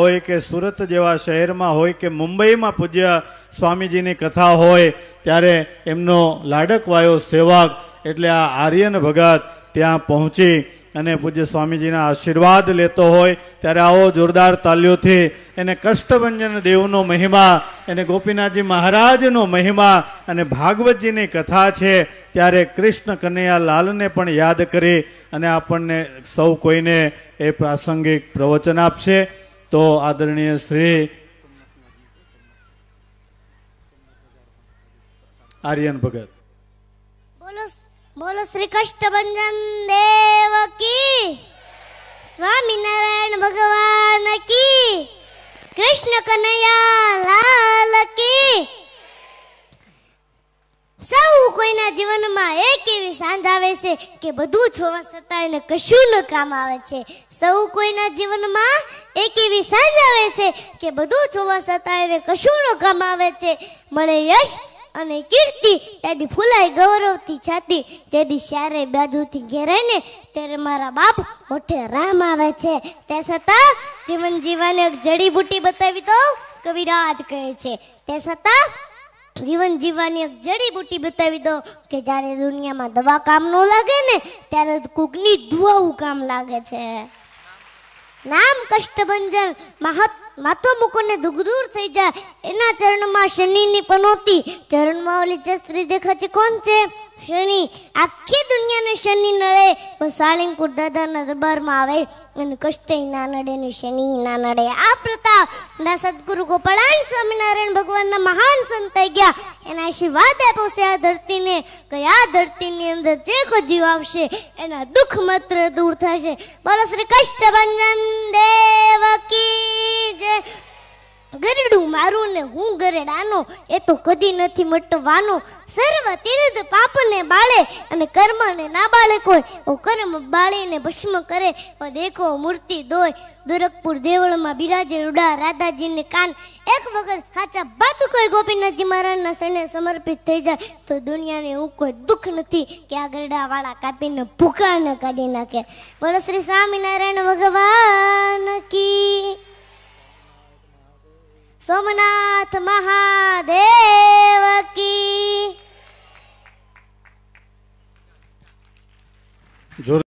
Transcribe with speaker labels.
Speaker 1: હોય કે સુરત જેવા શહેરમાં હોય કે મુંબઈમાં પૂજ્ય સ્વામીજીની કથા હોય ત્યારે એમનો લાડકવાયો સેવક એટલે આ આર્યન ભગત ત્યાં પહોંચી અને પૂજ્ય સ્વામીજીના આશીર્વાદ લેતો હોય ત્યારે આવો જોરદાર તાલ્યોથી એને કષ્ટભંજન દેવનો મહિમા એને ગોપીનાથજી મહારાજનો મહિમા અને ભાગવતજીની કથા છે ત્યારે કૃષ્ણ કનૈયા લાલને પણ યાદ કરી અને આપણને સૌ કોઈને એ પ્રાસંગિક પ્રવચન આપશે તો આદરણીય શ્રી આર્યન ભગત
Speaker 2: બોલો બોલો શ્રી કષ્ટભંજન દેવ કી સ્વામિનારાયણ ભગવાન કી કૃષ્ણ કનૈયા એના જીવનમાં એક એવી સાંજ આવે છે કે બધું છોવા છતાં એને કશું ન કામ આવે છે સૌ કોઈના જીવનમાં એક એવી સાંજ આવે છે કે બધું છોવા છતાં એને કશું ન કામ આવે છે મળે યશ અને કીર્તિ ત્યાંથી ફૂલાય ગૌરવથી છાતી તેથી શારે બાજુથી ઘેરાય ને ત્યારે મારા બાપ મોઠે રામ આવે છે તે છતાં જીવન જીવાને એક જડીબુટી બતાવી તો કવિરાજ કહે છે તે છતાં જીવન જીવવાની એક જડીબુટી બતાવી દો કે જ્યારે દુનિયામાં દવા કામ ન લાગે ને ત્યારે કૂકની દુઆવું કામ લાગે છે નામ કષ્ટભંજન મહત માથો મૂકોને દૂર થઈ જાય એના ચરણમાં શનિની પનોતી ચરણમાં ઓલી જે સ્ત્રી દેખા છે કોણ છે શનિ આખી દુનિયાને શનિ નડે પણ સાળીંકુટ દાદાના દરબારમાં આવે અને કષ્ટય ના નડે ને શનિ ના નડે આ પ્રતાપ ના સદગુરુ ગોપાળાન સ્વામિનારાયણ ભગવાનના મહાન સંત થઈ ગયા એના આશીર્વાદ આપ્યો છે આ ધરતીને કે આ ધરતીની અંદર જે કોઈ જીવ આવશે એના દુઃખ માત્ર દૂર થશે બોલો શ્રી કષ્ટ દેવ દેવકી જય મારું ને હું ગરડાનો એ તો કદી નથી મટવાનો સર્વ તીર્થ પાપને બાળે અને કર્મને ના બાળે કોઈ ઓ કર્મ બાળીને ભસ્મ કરે ઓ દેખો મૂર્તિ દોય દુરકપુર દેવળમાં બિરાજે રૂડા રાધાજીને કાન એક વખત સાચા બાચું કોઈ ગોપીનાથજી મહારાજના શરણે સમર્પિત થઈ જાય તો દુનિયાને એવું કોઈ દુઃખ નથી કે આ ગરડાવાળા કાપીને ભૂખા ન કાઢી નાખે બોલો શ્રી સ્વામિનારાયણ ભગવાન કી સોમનાથ મહાદેવ
Speaker 1: કી